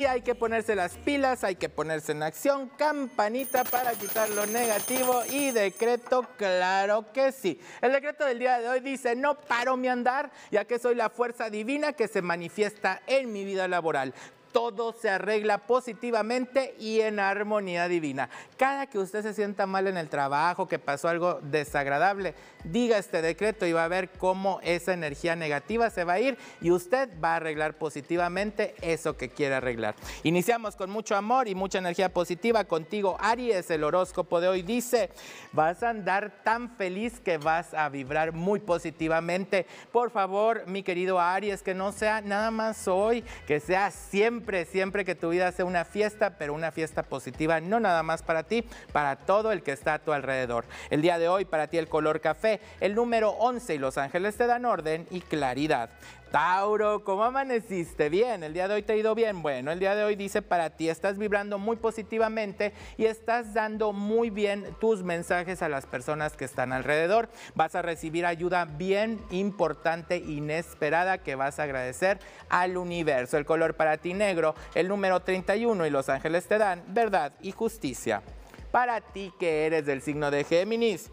Y hay que ponerse las pilas, hay que ponerse en acción, campanita para quitar lo negativo y decreto, claro que sí. El decreto del día de hoy dice, no paro mi andar, ya que soy la fuerza divina que se manifiesta en mi vida laboral todo se arregla positivamente y en armonía divina. Cada que usted se sienta mal en el trabajo, que pasó algo desagradable, diga este decreto y va a ver cómo esa energía negativa se va a ir y usted va a arreglar positivamente eso que quiere arreglar. Iniciamos con mucho amor y mucha energía positiva contigo, Aries. El horóscopo de hoy dice, vas a andar tan feliz que vas a vibrar muy positivamente. Por favor, mi querido Aries, que no sea nada más hoy, que sea siempre siempre, que tu vida sea una fiesta, pero una fiesta positiva, no nada más para ti, para todo el que está a tu alrededor. El día de hoy para ti el color café, el número 11 y Los Ángeles te dan orden y claridad. Tauro, ¿cómo amaneciste? Bien, el día de hoy te ha ido bien. Bueno, el día de hoy dice para ti, estás vibrando muy positivamente y estás dando muy bien tus mensajes a las personas que están alrededor. Vas a recibir ayuda bien importante, inesperada, que vas a agradecer al universo. El color para ti negro, el número 31 y los ángeles te dan verdad y justicia. Para ti que eres del signo de Géminis,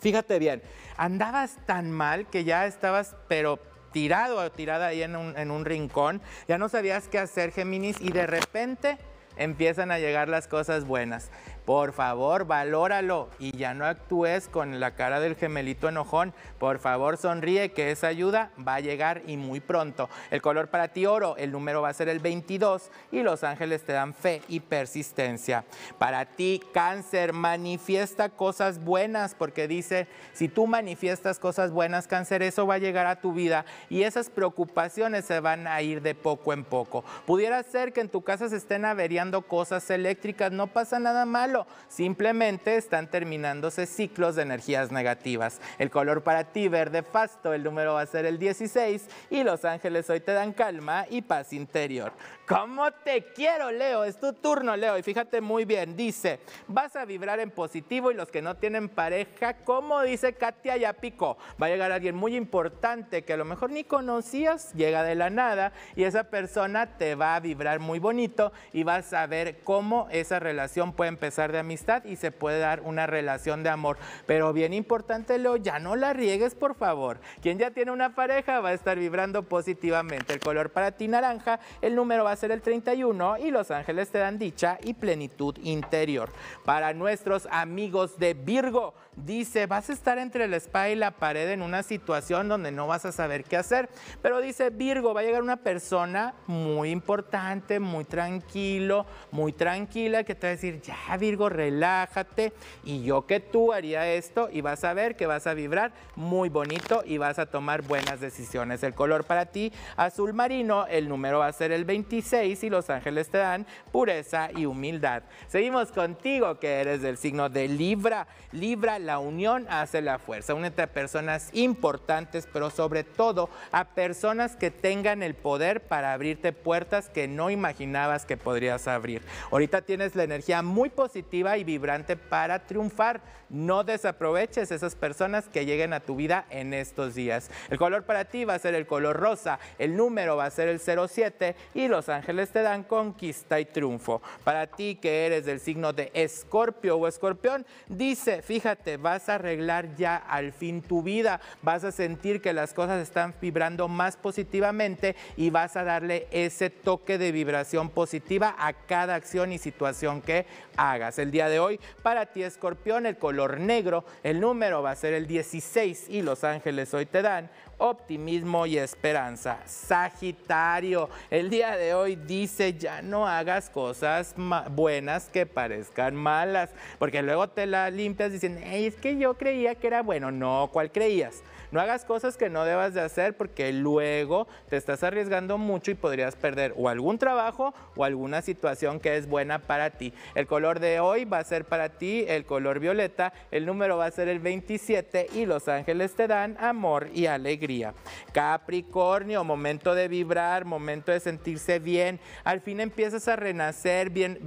fíjate bien, andabas tan mal que ya estabas, pero tirado o tirada ahí en un, rincón, ya no sabías qué hacer, Géminis, y de repente empiezan a llegar las cosas buenas. Por favor, valóralo y ya no actúes con la cara del gemelito enojón. Por favor, sonríe que esa ayuda va a llegar y muy pronto. El color para ti oro, el número va a ser el 22 y los ángeles te dan fe y persistencia. Para ti cáncer, manifiesta cosas buenas porque dice, si tú manifiestas cosas buenas, cáncer, eso va a llegar a tu vida y esas preocupaciones se van a ir de poco en poco. Pudiera ser que en tu casa se estén averiando cosas eléctricas, no pasa nada mal simplemente están terminándose ciclos de energías negativas. El color para ti, verde fasto, el número va a ser el 16 y los ángeles hoy te dan calma y paz interior. ¿Cómo te quiero, Leo? Es tu turno, Leo. Y fíjate muy bien, dice, vas a vibrar en positivo y los que no tienen pareja, como dice Katia Yapico, va a llegar alguien muy importante que a lo mejor ni conocías, llega de la nada y esa persona te va a vibrar muy bonito y vas a ver cómo esa relación puede empezar de amistad y se puede dar una relación de amor. Pero bien importante, Leo, ya no la riegues, por favor. Quien ya tiene una pareja va a estar vibrando positivamente. El color para ti naranja, el número va a ser el 31 y los ángeles te dan dicha y plenitud interior. Para nuestros amigos de Virgo, dice, vas a estar entre la espada y la pared en una situación donde no vas a saber qué hacer. Pero dice Virgo, va a llegar una persona muy importante, muy tranquilo, muy tranquila, que te va a decir, ya Virgo, relájate. Y yo que tú haría esto y vas a ver que vas a vibrar muy bonito y vas a tomar buenas decisiones. El color para ti, azul marino, el número va a ser el 25 y los ángeles te dan pureza y humildad. Seguimos contigo que eres del signo de Libra. Libra, la unión hace la fuerza. Únete a personas importantes, pero sobre todo a personas que tengan el poder para abrirte puertas que no imaginabas que podrías abrir. Ahorita tienes la energía muy positiva y vibrante para triunfar. No desaproveches esas personas que lleguen a tu vida en estos días. El color para ti va a ser el color rosa, el número va a ser el 07 y los ángeles te dan conquista y triunfo. Para ti que eres del signo de escorpio o escorpión, dice, fíjate, vas a arreglar ya al fin tu vida, vas a sentir que las cosas están vibrando más positivamente y vas a darle ese toque de vibración positiva a cada acción y situación que hagas. El día de hoy, para ti escorpión, el color negro, el número va a ser el 16 y los ángeles hoy te dan optimismo y esperanza. Sagitario, el día de hoy hoy dice, ya no hagas cosas buenas que parezcan malas, porque luego te la limpias diciendo, es que yo creía que era bueno, no, ¿cuál creías? No hagas cosas que no debas de hacer porque luego te estás arriesgando mucho y podrías perder o algún trabajo o alguna situación que es buena para ti. El color de hoy va a ser para ti el color violeta, el número va a ser el 27 y los ángeles te dan amor y alegría. Capricornio, momento de vibrar, momento de sentirse bien. Al fin empiezas a renacer, bien,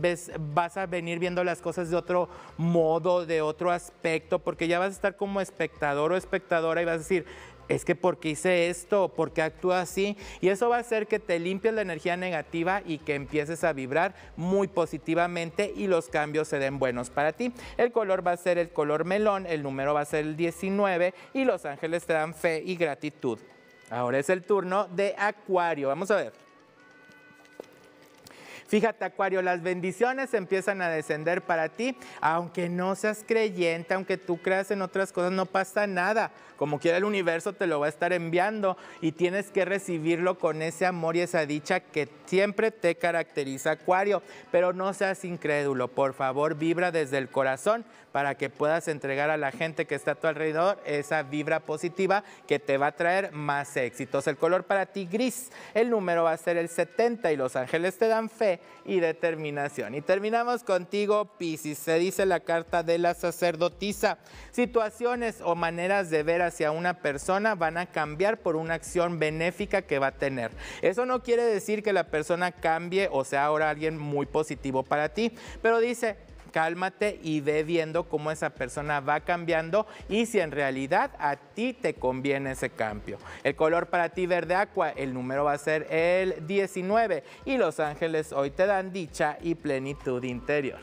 vas a venir viendo las cosas de otro modo, de otro aspecto, porque ya vas a estar como espectador o espectadora y vas a decir, es que porque hice esto, porque actúa así, y eso va a hacer que te limpies la energía negativa y que empieces a vibrar muy positivamente y los cambios se den buenos para ti. El color va a ser el color melón, el número va a ser el 19 y los ángeles te dan fe y gratitud. Ahora es el turno de Acuario, vamos a ver. Fíjate, Acuario, las bendiciones empiezan a descender para ti, aunque no seas creyente, aunque tú creas en otras cosas, no pasa nada. Como quiera el universo te lo va a estar enviando y tienes que recibirlo con ese amor y esa dicha que siempre te caracteriza, Acuario. Pero no seas incrédulo, por favor, vibra desde el corazón para que puedas entregar a la gente que está a tu alrededor esa vibra positiva que te va a traer más éxitos. El color para ti gris, el número va a ser el 70 y los ángeles te dan fe y determinación. Y terminamos contigo, Piscis. Se dice la carta de la sacerdotisa. Situaciones o maneras de ver hacia una persona van a cambiar por una acción benéfica que va a tener. Eso no quiere decir que la persona cambie o sea ahora alguien muy positivo para ti, pero dice, cálmate y ve viendo cómo esa persona va cambiando y si en realidad a ti te conviene ese cambio. El color para ti verde agua, el número va a ser el 19 y los ángeles hoy te dan dicha y plenitud interior.